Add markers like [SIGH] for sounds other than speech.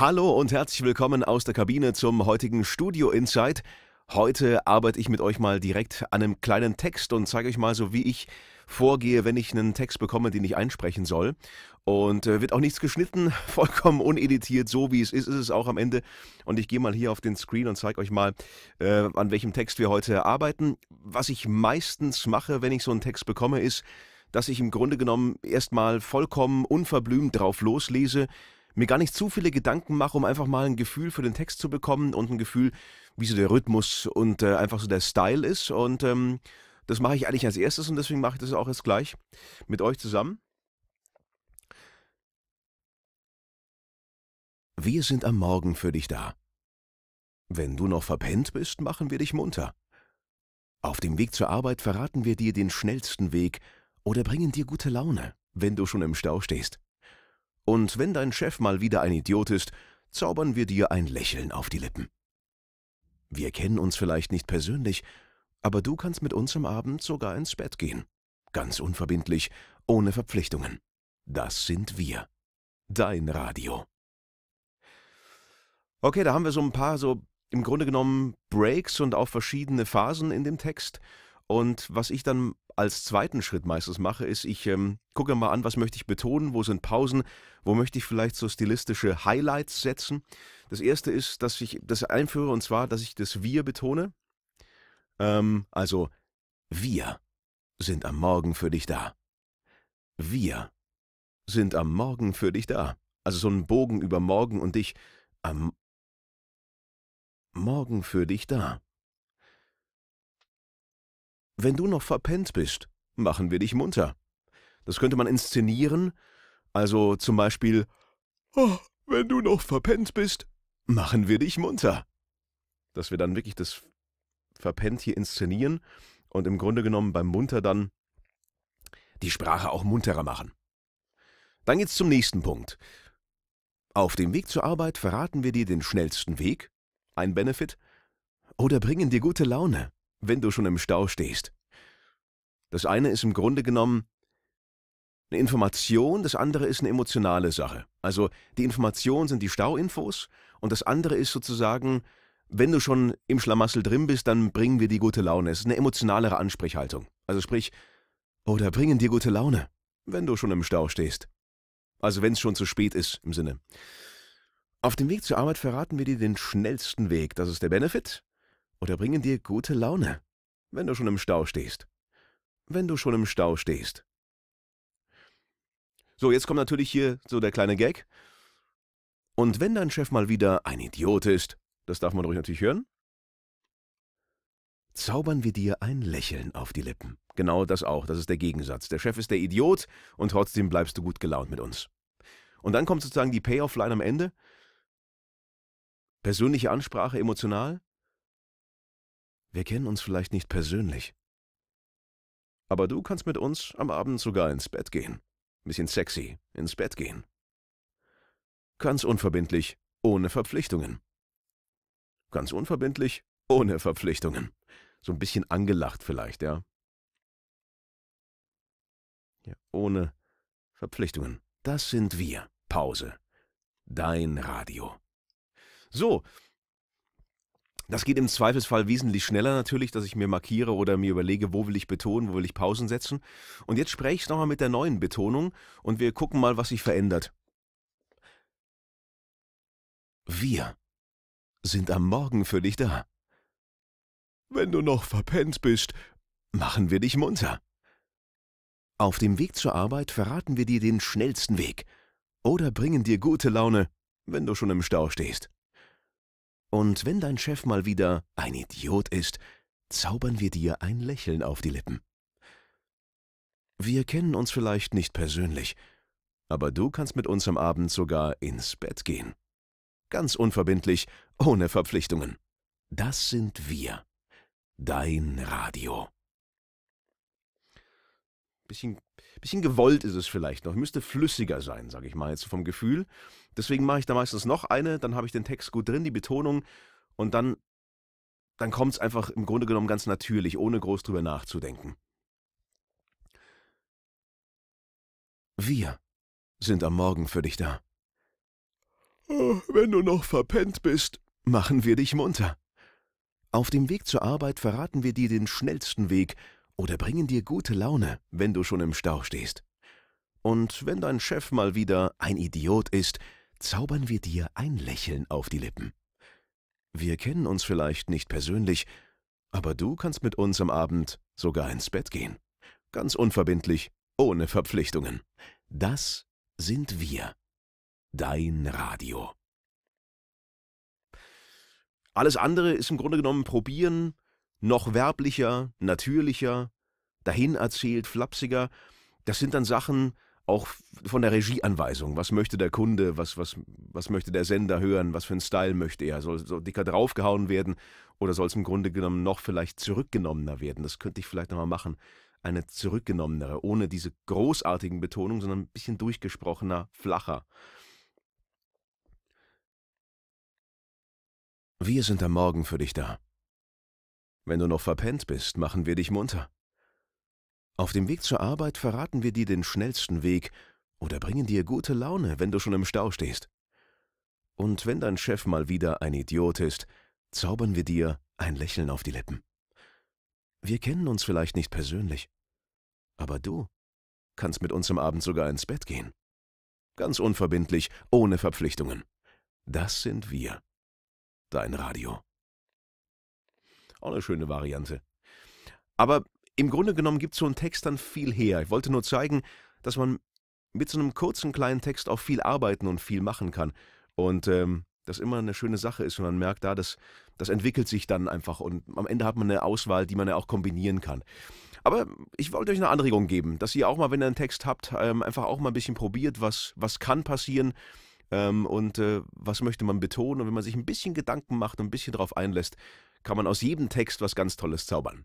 Hallo und herzlich willkommen aus der Kabine zum heutigen Studio Insight. Heute arbeite ich mit euch mal direkt an einem kleinen Text und zeige euch mal so, wie ich vorgehe, wenn ich einen Text bekomme, den ich einsprechen soll. Und äh, wird auch nichts geschnitten, [LAUGHS] vollkommen uneditiert, so wie es ist, ist es auch am Ende. Und ich gehe mal hier auf den Screen und zeige euch mal, äh, an welchem Text wir heute arbeiten. Was ich meistens mache, wenn ich so einen Text bekomme, ist, dass ich im Grunde genommen erstmal vollkommen unverblümt drauf loslese mir gar nicht zu viele Gedanken mache, um einfach mal ein Gefühl für den Text zu bekommen und ein Gefühl, wie so der Rhythmus und äh, einfach so der Style ist. Und ähm, das mache ich eigentlich als erstes und deswegen mache ich das auch jetzt gleich mit euch zusammen. Wir sind am Morgen für dich da. Wenn du noch verpennt bist, machen wir dich munter. Auf dem Weg zur Arbeit verraten wir dir den schnellsten Weg oder bringen dir gute Laune, wenn du schon im Stau stehst. Und wenn dein Chef mal wieder ein Idiot ist, zaubern wir dir ein Lächeln auf die Lippen. Wir kennen uns vielleicht nicht persönlich, aber du kannst mit uns am Abend sogar ins Bett gehen. Ganz unverbindlich, ohne Verpflichtungen. Das sind wir. Dein Radio. Okay, da haben wir so ein paar so im Grunde genommen Breaks und auch verschiedene Phasen in dem Text. Und was ich dann als zweiten Schritt meistens mache, ist, ich ähm, gucke mal an, was möchte ich betonen, wo sind Pausen, wo möchte ich vielleicht so stilistische Highlights setzen. Das erste ist, dass ich das einführe und zwar, dass ich das Wir betone. Ähm, also, wir sind am Morgen für dich da. Wir sind am Morgen für dich da. Also so ein Bogen über morgen und dich am Morgen für dich da. Wenn du noch verpennt bist, machen wir dich munter. Das könnte man inszenieren, also zum Beispiel, oh, wenn du noch verpennt bist, machen wir dich munter. Dass wir dann wirklich das Verpennt hier inszenieren und im Grunde genommen beim Munter dann die Sprache auch munterer machen. Dann geht's zum nächsten Punkt. Auf dem Weg zur Arbeit verraten wir dir den schnellsten Weg, ein Benefit, oder bringen dir gute Laune, wenn du schon im Stau stehst. Das eine ist im Grunde genommen eine Information, das andere ist eine emotionale Sache. Also die Information sind die Stauinfos und das andere ist sozusagen, wenn du schon im Schlamassel drin bist, dann bringen dir die gute Laune. Es ist eine emotionalere Ansprechhaltung. Also sprich, oder oh, bringen dir gute Laune, wenn du schon im Stau stehst. Also wenn es schon zu spät ist im Sinne. Auf dem Weg zur Arbeit verraten wir dir den schnellsten Weg. Das ist der Benefit oder bringen dir gute Laune, wenn du schon im Stau stehst. Wenn du schon im Stau stehst. So, jetzt kommt natürlich hier so der kleine Gag. Und wenn dein Chef mal wieder ein Idiot ist, das darf man ruhig natürlich hören, zaubern wir dir ein Lächeln auf die Lippen. Genau das auch, das ist der Gegensatz. Der Chef ist der Idiot und trotzdem bleibst du gut gelaunt mit uns. Und dann kommt sozusagen die Payoff-Line am Ende. Persönliche Ansprache emotional. Wir kennen uns vielleicht nicht persönlich. Aber du kannst mit uns am Abend sogar ins Bett gehen. Bisschen sexy, ins Bett gehen. Ganz unverbindlich, ohne Verpflichtungen. Ganz unverbindlich, ohne Verpflichtungen. So ein bisschen angelacht vielleicht, ja. Ja, ohne Verpflichtungen. Das sind wir. Pause. Dein Radio. So, das geht im Zweifelsfall wesentlich schneller natürlich, dass ich mir markiere oder mir überlege, wo will ich betonen, wo will ich Pausen setzen. Und jetzt spreche ich nochmal mit der neuen Betonung und wir gucken mal, was sich verändert. Wir sind am Morgen für dich da. Wenn du noch verpennt bist, machen wir dich munter. Auf dem Weg zur Arbeit verraten wir dir den schnellsten Weg oder bringen dir gute Laune, wenn du schon im Stau stehst. Und wenn dein Chef mal wieder ein Idiot ist, zaubern wir dir ein Lächeln auf die Lippen. Wir kennen uns vielleicht nicht persönlich, aber du kannst mit uns am Abend sogar ins Bett gehen. Ganz unverbindlich, ohne Verpflichtungen. Das sind wir. Dein Radio bisschen, bisschen gewollt ist es vielleicht noch. Müsste flüssiger sein, sage ich mal jetzt vom Gefühl. Deswegen mache ich da meistens noch eine, dann habe ich den Text gut drin, die Betonung und dann, dann kommt es einfach im Grunde genommen ganz natürlich, ohne groß drüber nachzudenken. Wir sind am Morgen für dich da. Oh, wenn du noch verpennt bist, machen wir dich munter. Auf dem Weg zur Arbeit verraten wir dir den schnellsten Weg, oder bringen dir gute Laune, wenn du schon im Stau stehst. Und wenn dein Chef mal wieder ein Idiot ist, zaubern wir dir ein Lächeln auf die Lippen. Wir kennen uns vielleicht nicht persönlich, aber du kannst mit uns am Abend sogar ins Bett gehen. Ganz unverbindlich, ohne Verpflichtungen. Das sind wir. Dein Radio. Alles andere ist im Grunde genommen probieren, noch werblicher, natürlicher, dahin erzählt, flapsiger. Das sind dann Sachen auch von der Regieanweisung. Was möchte der Kunde, was, was, was möchte der Sender hören, was für einen Style möchte er? Soll so dicker draufgehauen werden oder soll es im Grunde genommen noch vielleicht zurückgenommener werden? Das könnte ich vielleicht nochmal machen. Eine zurückgenommenere, ohne diese großartigen Betonungen, sondern ein bisschen durchgesprochener, flacher. Wir sind am Morgen für dich da. Wenn du noch verpennt bist, machen wir dich munter. Auf dem Weg zur Arbeit verraten wir dir den schnellsten Weg oder bringen dir gute Laune, wenn du schon im Stau stehst. Und wenn dein Chef mal wieder ein Idiot ist, zaubern wir dir ein Lächeln auf die Lippen. Wir kennen uns vielleicht nicht persönlich, aber du kannst mit uns am Abend sogar ins Bett gehen. Ganz unverbindlich, ohne Verpflichtungen. Das sind wir. Dein Radio. Auch eine schöne Variante. Aber im Grunde genommen gibt so ein Text dann viel her. Ich wollte nur zeigen, dass man mit so einem kurzen kleinen Text auch viel arbeiten und viel machen kann. Und ähm, das immer eine schöne Sache ist und man merkt da, dass das entwickelt sich dann einfach und am Ende hat man eine Auswahl, die man ja auch kombinieren kann. Aber ich wollte euch eine Anregung geben, dass ihr auch mal, wenn ihr einen Text habt, ähm, einfach auch mal ein bisschen probiert, was, was kann passieren ähm, und äh, was möchte man betonen. Und wenn man sich ein bisschen Gedanken macht und ein bisschen darauf einlässt, kann man aus jedem Text was ganz Tolles zaubern.